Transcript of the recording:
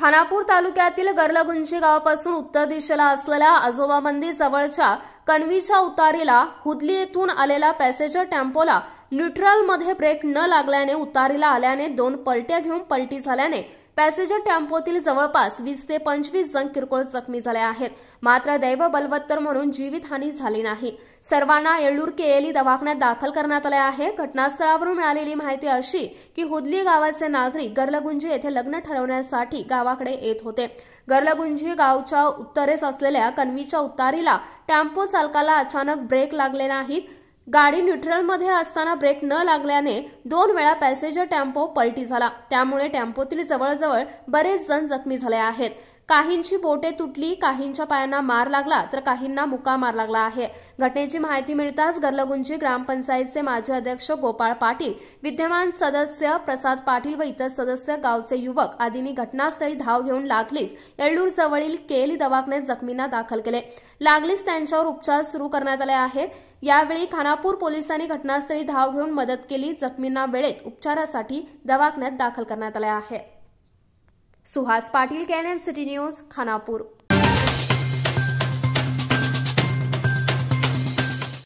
खानापूर तालुक्यातील गर्लगुंजी गावापासून उत्तर दिशेला असलेल्या आजोबा मंदिर जवळच्या कणवीच्या उतारीला हुदली येथून आलेला पॅसेंजर टेम्पोला न्यूट्रलमध्ये ब्रेक न लागल्याने उतारीला आल्याने दोन पलट्या घेऊन पलटी झाल्याने पॅसेंजर टेम्पोतील जवळपास वीस ते पंचवीस जण किरकोळ जखमी झाले आहेत मात्र दैव बलवत्तर म्हणून जीवितहानी झाली नाही सर्वांना येळूर केएली दवाखान्यात दाखल करण्यात आले आहे घटनास्थळावरून मिळालेली माहिती अशी की हुदली गावाचे नागरिक गर्लगुंजी येथे लग्न ठरवण्यासाठी गावाकडे येत होते गर्लगुंजी गावच्या उत्तरेस असलेल्या कन्वीच्या उतारीला टेम्पो चालकाला अचानक ब्रेक लागले नाहीत गाडी न्यूट्रल मध्ये असताना ब्रेक न लागल्याने दोन वेळा पॅसेंजर टेम्पो पलटी झाला त्यामुळे टेम्पोतील जवळजवळ बरेच जण जखमी झाले आहेत काहींची बोटे तुटली काहींच्या पायांना मार लागला तर काहींना मुका मार लागला आहे घटनेची माहिती मिळताच गर्लगुंजी ग्रामपंचायतचे माजी अध्यक्ष गोपाळ पाटील विद्यमान सदस्य प्रसाद पाटील व इतर सदस्य गावचे युवक आदींनी घटनास्थळी धाव घेऊन लागलीच येळूर जवळील केली दवाखान्यात जखमींना दाखल केले लागलीच त्यांच्यावर उपचार सुरू करण्यात आले आहेत यावेळी खानापूर पोलिसांनी घटनास्थळी धाव घेऊन मदत केली जखमींना वेळेत उपचारासाठी दवाखान्यात दाखल करण्यात आले आहे Suhas Patil Canon City News Khanapur